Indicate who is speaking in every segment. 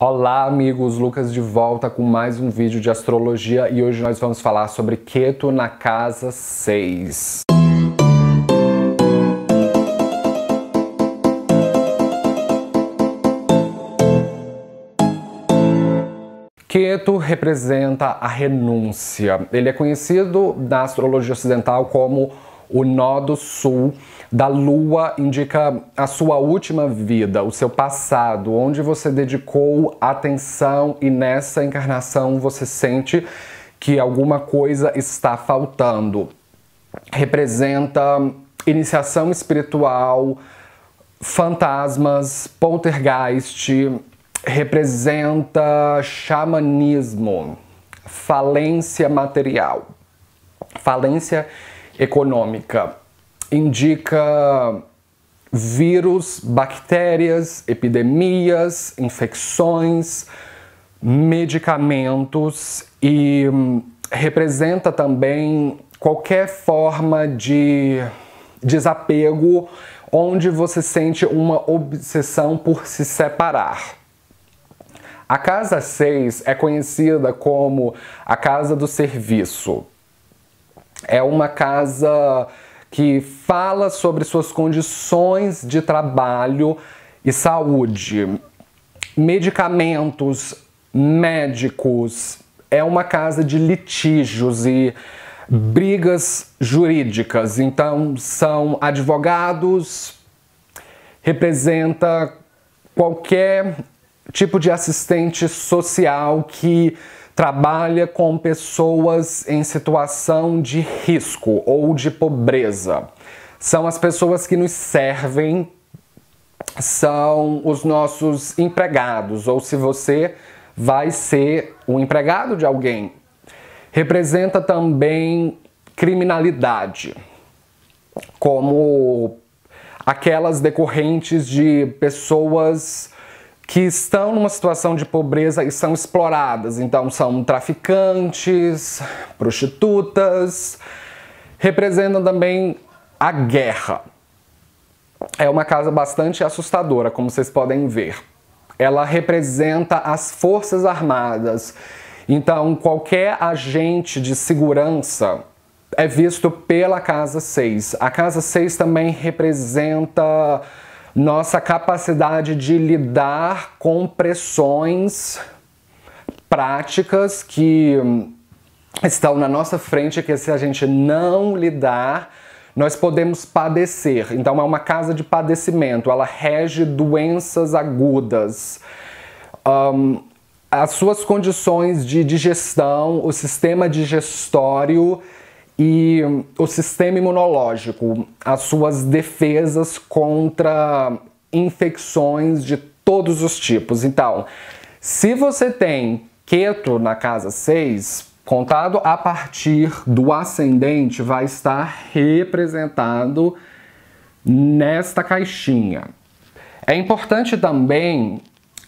Speaker 1: Olá, amigos! Lucas de volta com mais um vídeo de astrologia e hoje nós vamos falar sobre Keto na casa 6. Keto representa a renúncia. Ele é conhecido na astrologia ocidental como o nó do sul da lua indica a sua última vida, o seu passado, onde você dedicou atenção e nessa encarnação você sente que alguma coisa está faltando. Representa iniciação espiritual, fantasmas, poltergeist, representa xamanismo, falência material, falência econômica indica vírus, bactérias, epidemias, infecções, medicamentos e hum, representa também qualquer forma de desapego onde você sente uma obsessão por se separar. A casa 6 é conhecida como a casa do serviço. É uma casa que fala sobre suas condições de trabalho e saúde, medicamentos, médicos. É uma casa de litígios e brigas jurídicas. Então, são advogados, representa qualquer tipo de assistente social que trabalha com pessoas em situação de risco ou de pobreza. São as pessoas que nos servem, são os nossos empregados, ou se você vai ser o um empregado de alguém. Representa também criminalidade, como aquelas decorrentes de pessoas que estão numa situação de pobreza e são exploradas. Então, são traficantes, prostitutas, representam também a guerra. É uma casa bastante assustadora, como vocês podem ver. Ela representa as forças armadas. Então, qualquer agente de segurança é visto pela casa 6. A casa 6 também representa nossa capacidade de lidar com pressões práticas que estão na nossa frente, que se a gente não lidar, nós podemos padecer. Então é uma casa de padecimento, ela rege doenças agudas. Um, as suas condições de digestão, o sistema digestório e hum, o sistema imunológico, as suas defesas contra infecções de todos os tipos. Então, se você tem Keto na casa 6, contado a partir do ascendente, vai estar representado nesta caixinha. É importante também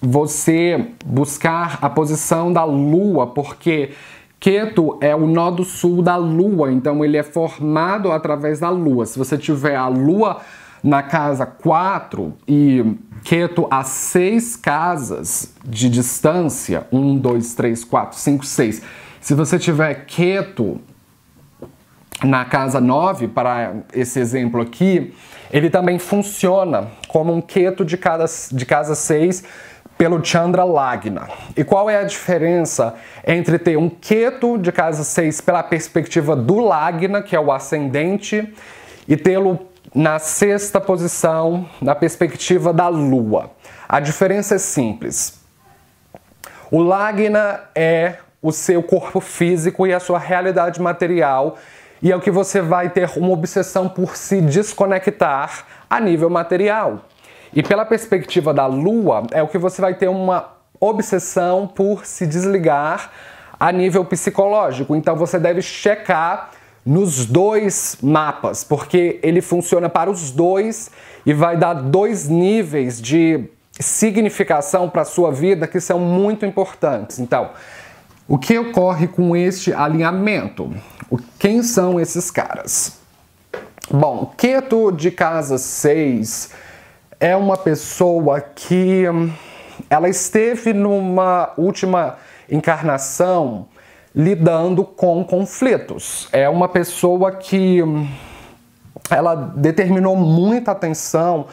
Speaker 1: você buscar a posição da Lua, porque Queto é o nó do sul da Lua, então ele é formado através da Lua. Se você tiver a Lua na casa 4 e Queto a 6 casas de distância, 1, 2, 3, 4, 5, 6. Se você tiver Queto na casa 9, para esse exemplo aqui, ele também funciona como um Queto de, cada, de casa 6 pelo Chandra Lagna. E qual é a diferença entre ter um Ketu de casa 6 pela perspectiva do Lagna, que é o ascendente, e tê-lo na sexta posição, na perspectiva da Lua? A diferença é simples. O Lagna é o seu corpo físico e a sua realidade material, e é o que você vai ter uma obsessão por se desconectar a nível material. E pela perspectiva da Lua, é o que você vai ter uma obsessão por se desligar a nível psicológico. Então você deve checar nos dois mapas, porque ele funciona para os dois e vai dar dois níveis de significação para a sua vida que são muito importantes. Então, o que ocorre com este alinhamento? Quem são esses caras? Bom, Keto de casa 6 é uma pessoa que hum, ela esteve numa última encarnação lidando com conflitos. É uma pessoa que hum, ela determinou muita atenção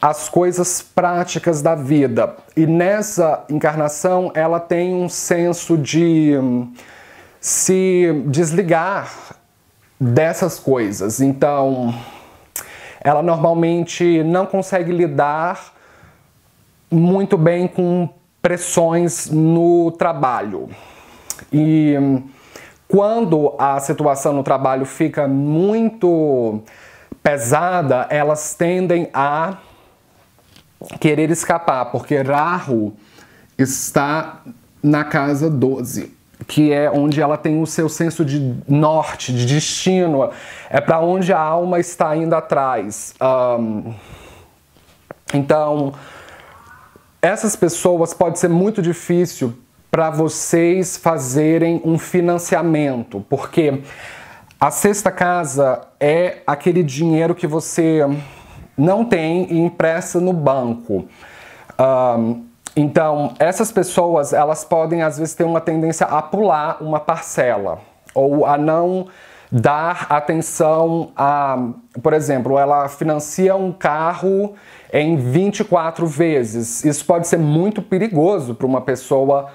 Speaker 1: às coisas práticas da vida. E nessa encarnação ela tem um senso de hum, se desligar dessas coisas. Então, ela normalmente não consegue lidar muito bem com pressões no trabalho. E quando a situação no trabalho fica muito pesada, elas tendem a querer escapar, porque Rahu está na casa 12 que é onde ela tem o seu senso de norte, de destino, é para onde a alma está indo atrás. Um, então, essas pessoas pode ser muito difícil para vocês fazerem um financiamento, porque a sexta casa é aquele dinheiro que você não tem e empresta no banco. Um, então, essas pessoas, elas podem às vezes ter uma tendência a pular uma parcela ou a não dar atenção a, por exemplo, ela financia um carro em 24 vezes. Isso pode ser muito perigoso para uma pessoa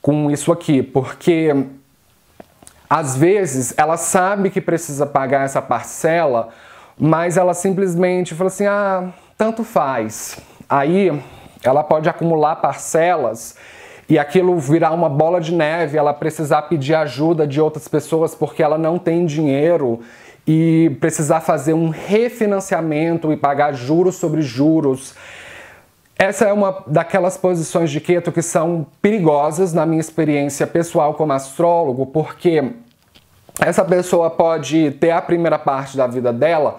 Speaker 1: com isso aqui, porque às vezes ela sabe que precisa pagar essa parcela, mas ela simplesmente fala assim: "Ah, tanto faz". Aí ela pode acumular parcelas e aquilo virar uma bola de neve, ela precisar pedir ajuda de outras pessoas porque ela não tem dinheiro e precisar fazer um refinanciamento e pagar juros sobre juros. Essa é uma daquelas posições de Keto que são perigosas na minha experiência pessoal como astrólogo, porque essa pessoa pode ter a primeira parte da vida dela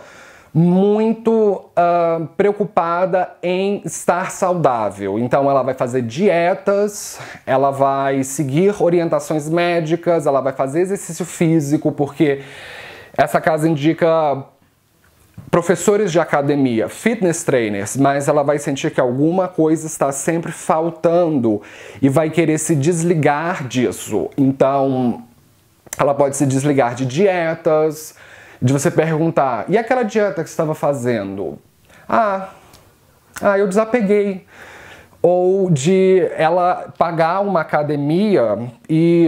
Speaker 1: muito uh, preocupada em estar saudável. Então, ela vai fazer dietas, ela vai seguir orientações médicas, ela vai fazer exercício físico, porque essa casa indica professores de academia, fitness trainers, mas ela vai sentir que alguma coisa está sempre faltando e vai querer se desligar disso. Então, ela pode se desligar de dietas de você perguntar: e aquela dieta que você estava fazendo? Ah, ah, eu desapeguei. Ou de ela pagar uma academia e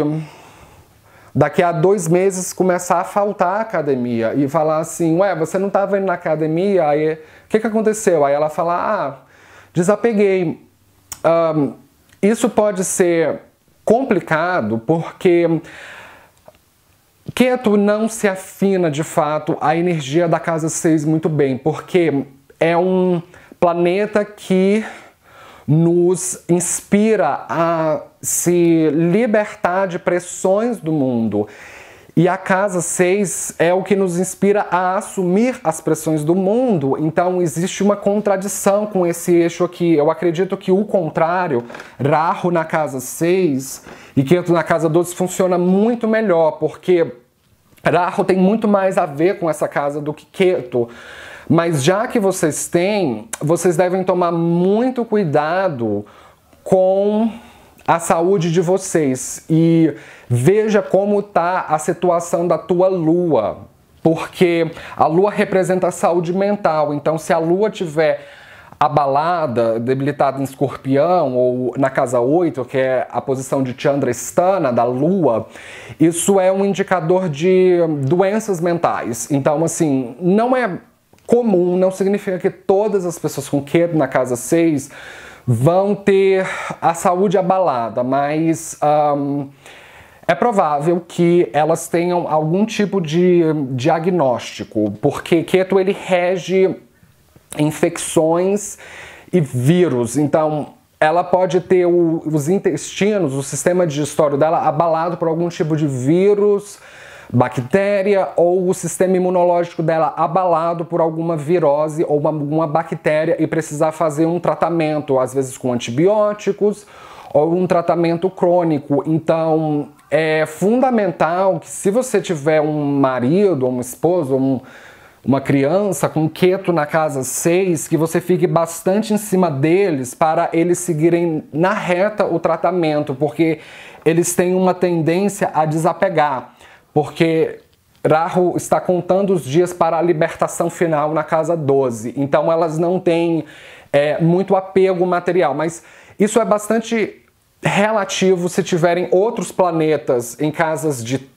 Speaker 1: daqui a dois meses começar a faltar a academia e falar assim: ué, você não estava indo na academia? Aí o que, que aconteceu? Aí ela fala: ah, desapeguei. Um, isso pode ser complicado porque Keto não se afina de fato a energia da casa 6 muito bem, porque é um planeta que nos inspira a se libertar de pressões do mundo e a casa 6 é o que nos inspira a assumir as pressões do mundo. Então existe uma contradição com esse eixo aqui. Eu acredito que o contrário, Rahu na casa 6 e queto na casa 12 funciona muito melhor, porque Rahu tem muito mais a ver com essa casa do que Queto. Mas já que vocês têm, vocês devem tomar muito cuidado com a saúde de vocês e veja como está a situação da tua lua, porque a lua representa a saúde mental. Então, se a lua tiver abalada, debilitada em escorpião ou na casa 8, que é a posição de Chandrastana, da lua, isso é um indicador de doenças mentais. Então, assim, não é comum, não significa que todas as pessoas com quedo na casa 6 vão ter a saúde abalada, mas um, é provável que elas tenham algum tipo de diagnóstico, porque keto ele rege infecções e vírus, então ela pode ter o, os intestinos, o sistema digestório dela abalado por algum tipo de vírus, bactéria ou o sistema imunológico dela abalado por alguma virose ou uma, bactéria e precisar fazer um tratamento, às vezes com antibióticos ou um tratamento crônico. Então, é fundamental que se você tiver um marido, uma esposa um, uma criança com queto na casa 6, que você fique bastante em cima deles para eles seguirem na reta o tratamento, porque eles têm uma tendência a desapegar porque Rahu está contando os dias para a libertação final na casa 12. Então elas não têm é, muito apego material, mas isso é bastante relativo se tiverem outros planetas em casas de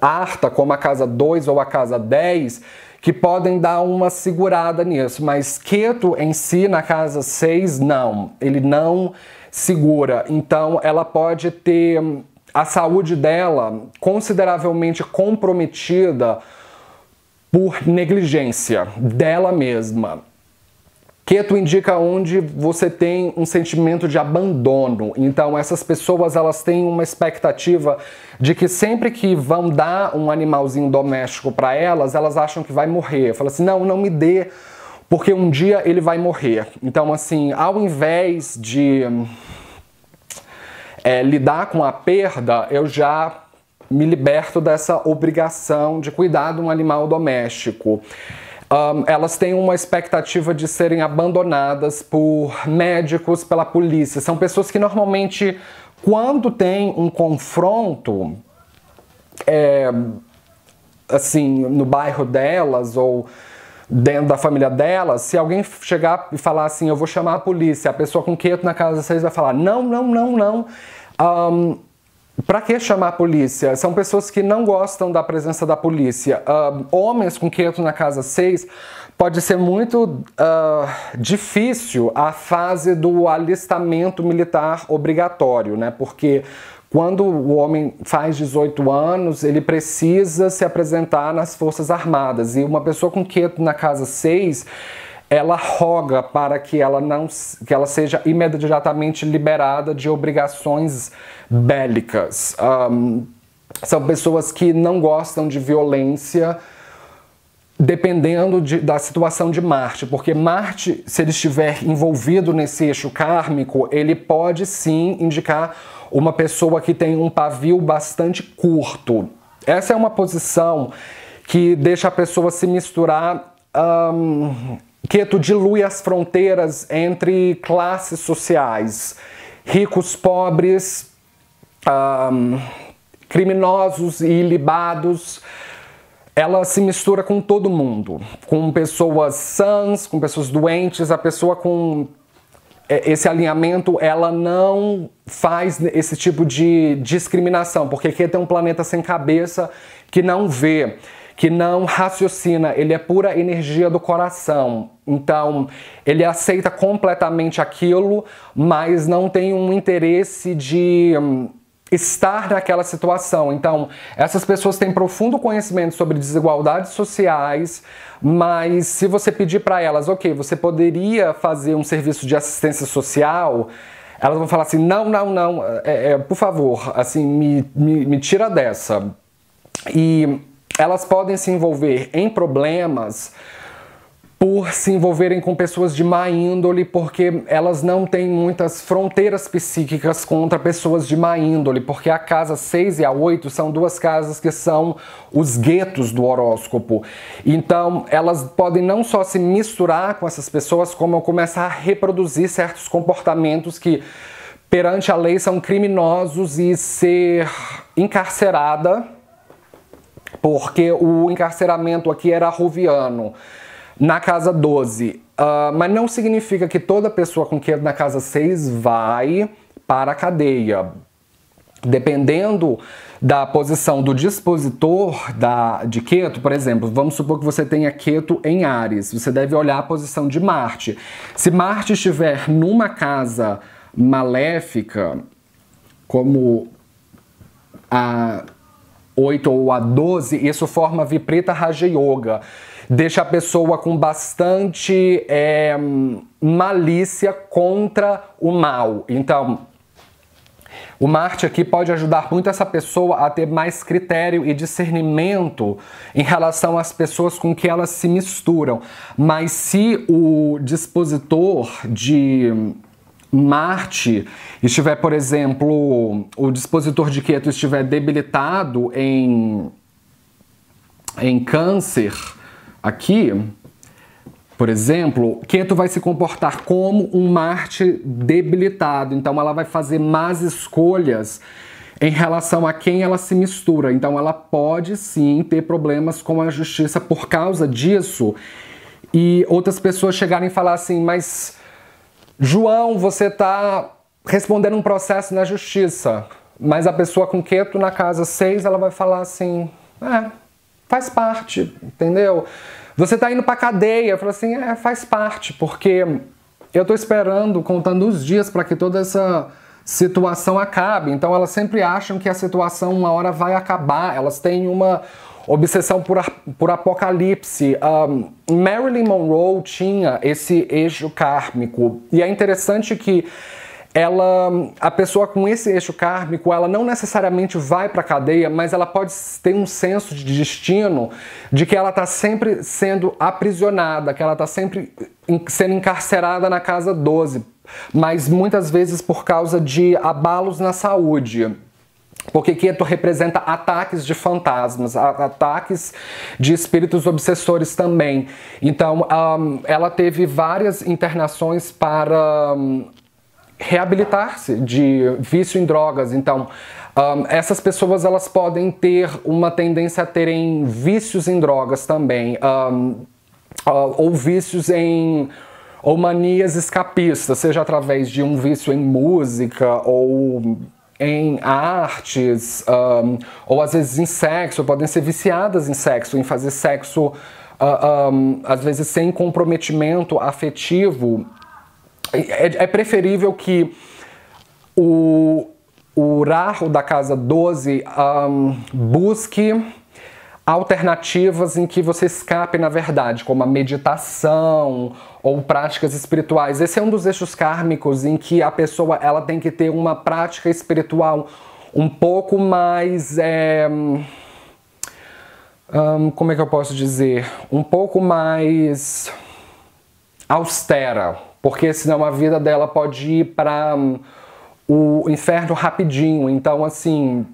Speaker 1: Arta, como a casa 2 ou a casa 10, que podem dar uma segurada nisso, mas Keto em si, na casa 6, não. Ele não segura. Então ela pode ter a saúde dela consideravelmente comprometida por negligência dela mesma. Keto indica onde você tem um sentimento de abandono. Então essas pessoas elas têm uma expectativa de que sempre que vão dar um animalzinho doméstico para elas, elas acham que vai morrer. Fala assim: "Não, não me dê, porque um dia ele vai morrer". Então assim, ao invés de é, lidar com a perda, eu já me liberto dessa obrigação de cuidar de um animal doméstico. Um, elas têm uma expectativa de serem abandonadas por médicos, pela polícia. São pessoas que normalmente, quando tem um confronto, é, assim, no bairro delas ou dentro da família dela, se alguém chegar e falar assim, eu vou chamar a polícia, a pessoa com queto na casa vocês vai falar, não, não, não, não. Um, para que chamar a polícia? São pessoas que não gostam da presença da polícia. homens com queto na casa 6 pode ser muito uh, difícil a fase do alistamento militar obrigatório, né? Porque quando o homem faz 18 anos, ele precisa se apresentar nas Forças Armadas. E uma pessoa com quieto na casa 6, ela roga para que ela não que ela seja imediatamente liberada de obrigações bélicas. Um, são pessoas que não gostam de violência dependendo de, da situação de Marte, porque Marte, se ele estiver envolvido nesse eixo kármico, ele pode sim indicar uma pessoa que tem um pavio bastante curto. Essa é uma posição que deixa a pessoa se misturar. que tu dilui as fronteiras entre classes sociais, ricos, pobres, criminosos e libados ela se mistura com todo mundo, com pessoas sãs, com pessoas doentes, a pessoa com é, esse alinhamento, ela não faz esse tipo de discriminação, porque aqui tem um planeta sem cabeça que não vê, que não raciocina, ele é pura energia do coração. Então, ele aceita completamente aquilo, mas não tem um interesse de hum, estar naquela situação. Então, essas pessoas têm profundo conhecimento sobre desigualdades sociais, mas se você pedir para elas, ok, você poderia fazer um serviço de assistência social, elas vão falar assim: não, não, não, é, é, por favor, assim, me, me, me tira dessa. E elas podem se envolver em problemas por se envolverem com pessoas de má índole, porque elas não têm muitas fronteiras psíquicas contra pessoas de má índole, porque a casa 6 e a 8 são duas casas que são os guetos do horóscopo. Então, elas podem não só se misturar com essas pessoas, como começar a reproduzir certos comportamentos que perante a lei são criminosos e ser encarcerada, porque o encarceramento aqui era ruviano na casa 12. Uh, ah, mas não significa que toda pessoa com que na casa 6 vai para a cadeia. Dependendo da posição do dispositor da, de Queto, por exemplo, vamos supor que você tenha Queto em Ares, você deve olhar a posição de Marte. Se Marte estiver numa casa maléfica, como a 8 ou a 12, isso forma Viprita Raja Yoga deixa a pessoa com bastante é, malícia contra o mal. Então, o Marte aqui pode ajudar muito essa pessoa a ter mais critério e discernimento em relação às pessoas com que elas se misturam. Mas se o dispositor de Marte estiver, por exemplo, o dispositor de Queto estiver debilitado em, em câncer, aqui, por exemplo, Keto vai se comportar como um Marte debilitado, então ela vai fazer más escolhas em relação a quem ela se mistura. Então ela pode sim ter problemas com a justiça por causa disso. E outras pessoas chegarem e falar assim: "Mas João, você está respondendo um processo na justiça". Mas a pessoa com Keto na casa 6, ela vai falar assim: "É, faz parte, entendeu? Você tá indo pra cadeia, fala assim, é, faz parte, porque eu tô esperando, contando os dias para que toda essa situação acabe. Então elas sempre acham que a situação uma hora vai acabar. Elas têm uma obsessão por, por apocalipse. Um, Marilyn Monroe tinha esse eixo kármico. E é interessante que ela, a pessoa com esse eixo kármico, ela não necessariamente vai para a cadeia, mas ela pode ter um senso de destino de que ela está sempre sendo aprisionada, que ela está sempre sendo encarcerada na casa 12, mas muitas vezes por causa de abalos na saúde. Porque Keto representa ataques de fantasmas, ataques de espíritos obsessores também. Então, um, ela teve várias internações para um, reabilitar-se de vício em drogas. Então, um, essas pessoas elas podem ter uma tendência a terem vícios em drogas também, um, uh, ah, ou vícios em ou manias escapistas, seja através de um vício em música ou em artes, um, ou às vezes em sexo, podem ser viciadas em sexo, em fazer sexo uh, às vezes sem comprometimento afetivo é, é, é preferível que o, o Rahu da casa 12 um, busque alternativas em que você escape na verdade, como a meditação ou práticas espirituais. Esse é um dos eixos kármicos em que a pessoa ela tem que ter uma prática espiritual um pouco mais. É, um, como é que eu posso dizer? Um pouco mais austera, porque senão a vida dela pode ir para hum, o inferno rapidinho. Então, assim,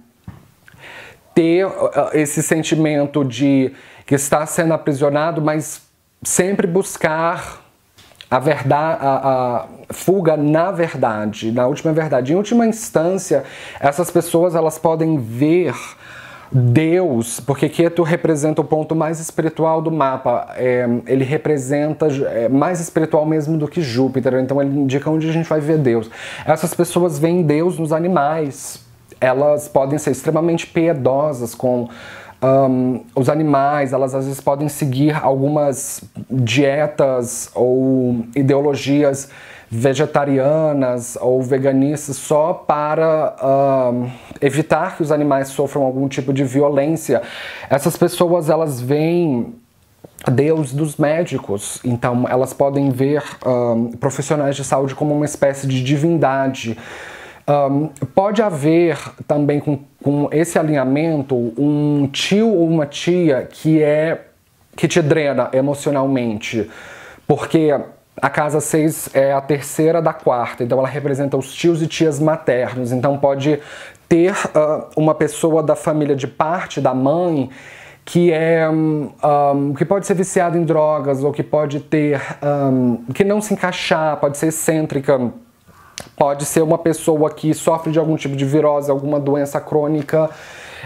Speaker 1: ter uh, uh, esse sentimento de que está sendo aprisionado, mas sempre buscar a verdade, a, a, fuga na verdade, na última verdade. Em última instância, essas pessoas elas podem ver Deus, porque Ketu representa o ponto mais espiritual do mapa. É, ele representa é, mais espiritual mesmo do que Júpiter, então ele indica onde a gente vai ver Deus. Essas pessoas veem Deus nos animais. Elas podem ser extremamente piedosas com um, os animais, elas às vezes podem seguir algumas dietas ou ideologias vegetarianas ou veganistas só para uh, evitar que os animais sofram algum tipo de violência. Essas pessoas elas veem Deus dos médicos, então elas podem ver profissionais de saúde como uma espécie de divindade. Um, pode haver também com, com esse alinhamento um tio ou uma tia que é que te drena emocionalmente, porque a casa 6 é a terceira da quarta, então ela representa os tios e tias maternos. Então pode ter uh, uma pessoa da família de parte da mãe que é um, hum, que pode ser viciada em drogas ou que pode ter um, que não se encaixar, pode ser excêntrica, pode ser uma pessoa que sofre de algum tipo de virose, alguma doença crônica.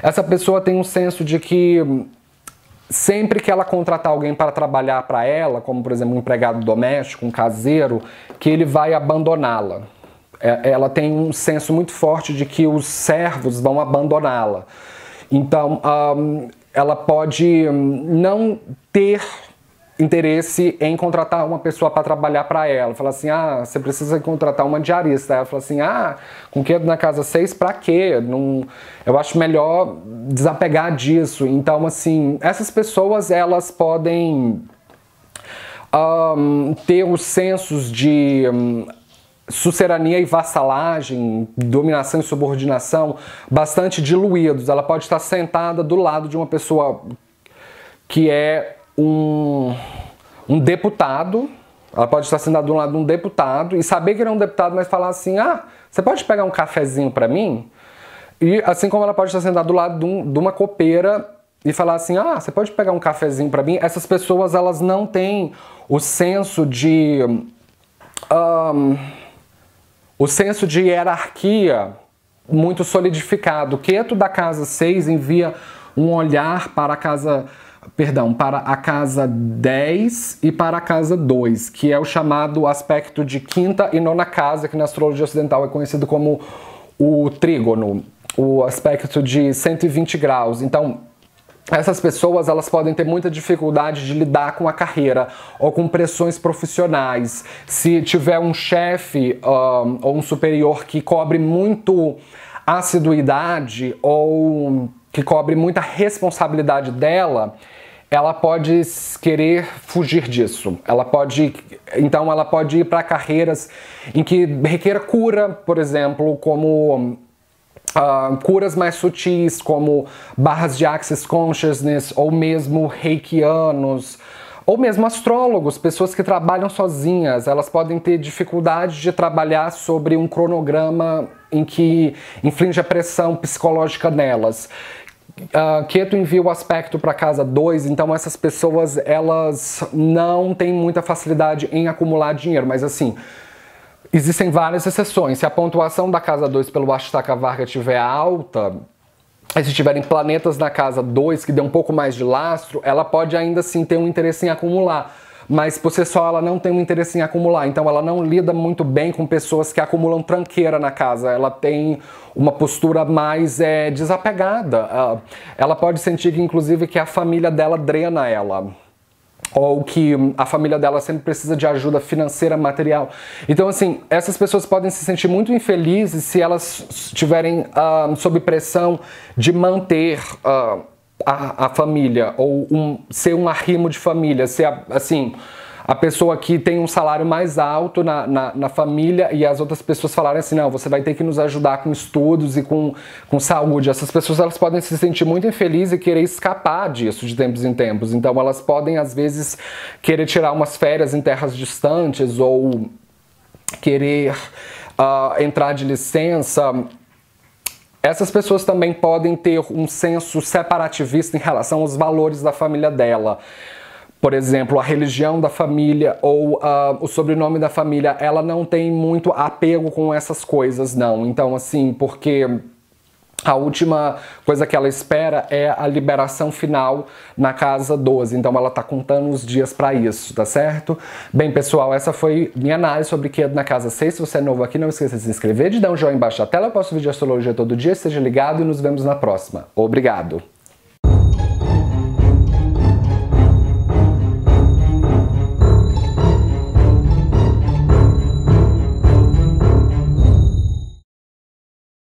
Speaker 1: Essa pessoa tem um senso de que hum, sempre que ela contratar alguém para trabalhar para ela, como por exemplo um empregado doméstico, um caseiro, que ele vai abandoná-la. É, ela tem um senso muito forte de que os servos vão abandoná-la. Então, um, ela pode hum, não ter interesse em contratar uma pessoa para trabalhar para ela. Fala assim: ah, você precisa contratar uma diarista. Ela fala assim: ah, com que na casa seis para quê? Não, eu acho melhor desapegar disso. Então, assim, essas pessoas elas podem um, ter os sensos de. Um, sucerania e vassalagem, dominação e subordinação bastante diluídos. Ela pode estar sentada do lado de uma pessoa que é um, um deputado, ela pode estar sendo do lado de um deputado e saber que ele é um deputado, mas falar assim: ah, você pode pegar um cafezinho para mim? E assim como ela pode estar sentada do lado de, um, de uma copeira e falar assim: ah, você pode pegar um cafezinho para mim? Essas pessoas elas não têm o senso de. Um, o senso de hierarquia muito solidificado. Queto da casa 6 envia um olhar para a casa perdão, para a casa 10 e para a casa 2, que é o chamado aspecto de quinta e nona casa, que na astrologia ocidental é conhecido como o trígono, o aspecto de 120 graus. Então, essas pessoas elas podem ter muita dificuldade de lidar com a carreira ou com pressões profissionais. Se tiver um chefe um, ou um superior que cobre muito assiduidade ou que cobre muita responsabilidade dela, ela pode querer fugir disso. Ela pode, então, ela pode ir para carreiras em que requer cura, por exemplo, como Uh, curas mais sutis, como barras de Axis Consciousness, ou mesmo reikianos, ou mesmo astrólogos, pessoas que trabalham sozinhas, elas podem ter dificuldade de trabalhar sobre um cronograma em que inflige a pressão psicológica nelas uh, Keto envia o aspecto para casa 2, então essas pessoas elas não têm muita facilidade em acumular dinheiro, mas assim. Existem várias exceções. Se a pontuação da casa 2 pelo Ashtaka Varga estiver alta, e se tiverem planetas na casa 2 que dê um pouco mais de lastro, ela pode ainda assim ter um interesse em acumular mas por si só ela não tem um interesse em acumular, então ela não lida muito bem com pessoas que acumulam tranqueira na casa, ela tem uma postura mais é, desapegada. Ah, ela pode sentir, inclusive, que a família dela drena ela ou que a família dela sempre precisa de ajuda financeira, material. Então, assim, essas pessoas podem se sentir muito infelizes se elas estiverem uh, ah, sob pressão de manter. Uh, a, a família, ou um, ser um arrimo de família, ser a, assim a pessoa que tem um salário mais alto na, na, na, família e as outras pessoas falarem assim, não, você vai ter que nos ajudar com estudos e com, com saúde. Essas pessoas elas podem se sentir muito infelizes e querer escapar disso de tempos em tempos. Então elas podem, às vezes, querer tirar umas férias em terras distantes ou querer uh, entrar de licença essas pessoas também podem ter um senso separativista em relação aos valores da família dela por exemplo, a religião da família ou uh, o sobrenome da família, ela não tem muito apego com essas coisas, não. Então, assim, porque a última coisa que ela espera é a liberação final na casa 12. Então ela tá contando os dias para isso, tá certo? Bem, pessoal, essa foi minha análise sobre Quedo na casa 6. Se você é novo aqui, não esqueça de se inscrever, de dar um joinha embaixo da tela. Eu posto vídeo de astrologia todo dia, seja ligado e nos vemos na próxima. Obrigado.